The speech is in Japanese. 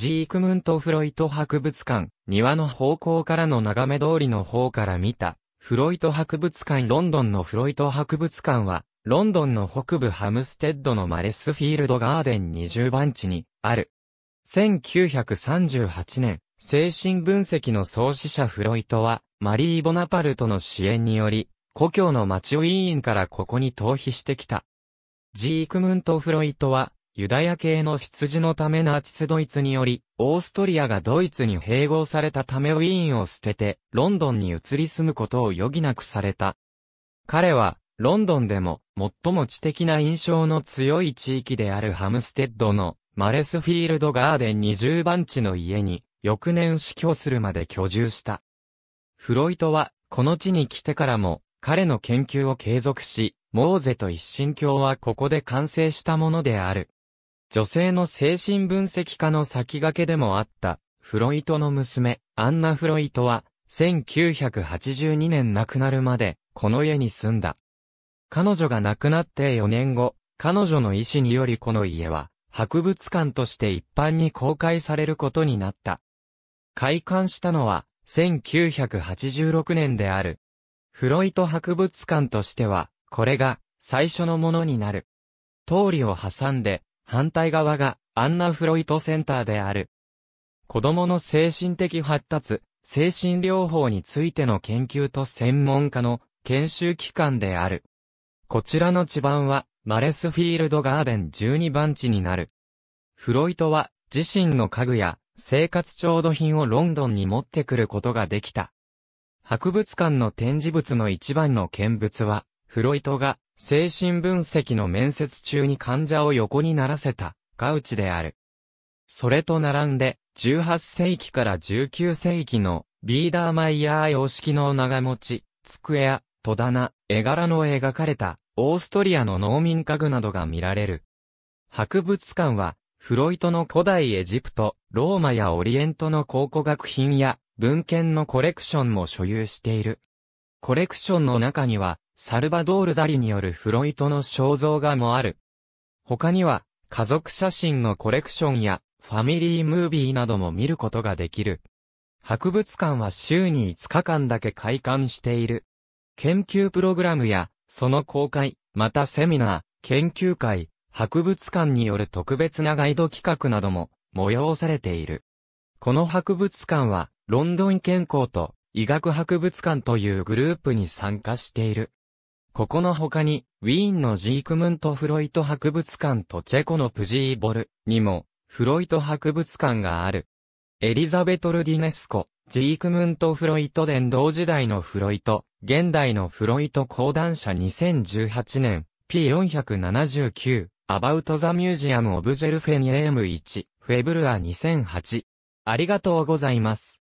ジークムント・フロイト博物館、庭の方向からの眺め通りの方から見た、フロイト博物館ロンドンのフロイト博物館は、ロンドンの北部ハムステッドのマレスフィールドガーデン20番地にある。1938年、精神分析の創始者フロイトは、マリー・ボナパルトの支援により、故郷の町委員からここに逃避してきた。ジークムント・フロイトは、ユダヤ系の羊のためナチスドイツにより、オーストリアがドイツに併合されたためウィーンを捨てて、ロンドンに移り住むことを余儀なくされた。彼は、ロンドンでも、最も知的な印象の強い地域であるハムステッドの、マレスフィールドガーデン20番地の家に、翌年死去するまで居住した。フロイトは、この地に来てからも、彼の研究を継続し、モーゼと一神教はここで完成したものである。女性の精神分析家の先駆けでもあった、フロイトの娘、アンナ・フロイトは、1982年亡くなるまで、この家に住んだ。彼女が亡くなって4年後、彼女の意思によりこの家は、博物館として一般に公開されることになった。開館したのは、1986年である。フロイト博物館としては、これが、最初のものになる。通りを挟んで、反対側がアンナ・フロイトセンターである。子供の精神的発達、精神療法についての研究と専門家の研修機関である。こちらの地盤はマレスフィールドガーデン12番地になる。フロイトは自身の家具や生活調度品をロンドンに持ってくることができた。博物館の展示物の一番の見物は、フロイトが精神分析の面接中に患者を横にならせた、ガウチである。それと並んで、18世紀から19世紀のビーダーマイヤー様式の長持ち、机や戸棚、絵柄の描かれたオーストリアの農民家具などが見られる。博物館は、フロイトの古代エジプト、ローマやオリエントの考古学品や文献のコレクションも所有している。コレクションの中には、サルバドール・ダリによるフロイトの肖像画もある。他には、家族写真のコレクションや、ファミリームービーなども見ることができる。博物館は週に5日間だけ開館している。研究プログラムや、その公開、またセミナー、研究会、博物館による特別なガイド企画なども催されている。この博物館は、ロンドン健康と医学博物館というグループに参加している。ここの他に、ウィーンのジークムント・フロイト博物館とチェコのプジーボルにも、フロイト博物館がある。エリザベト・ルディネスコ、ジークムント・フロイト伝道時代のフロイト、現代のフロイト講談社2018年、P479、アバウト・ザ・ミュージアム・オブ・ジェルフェニエ e n 1、フェブルア2008。ありがとうございます。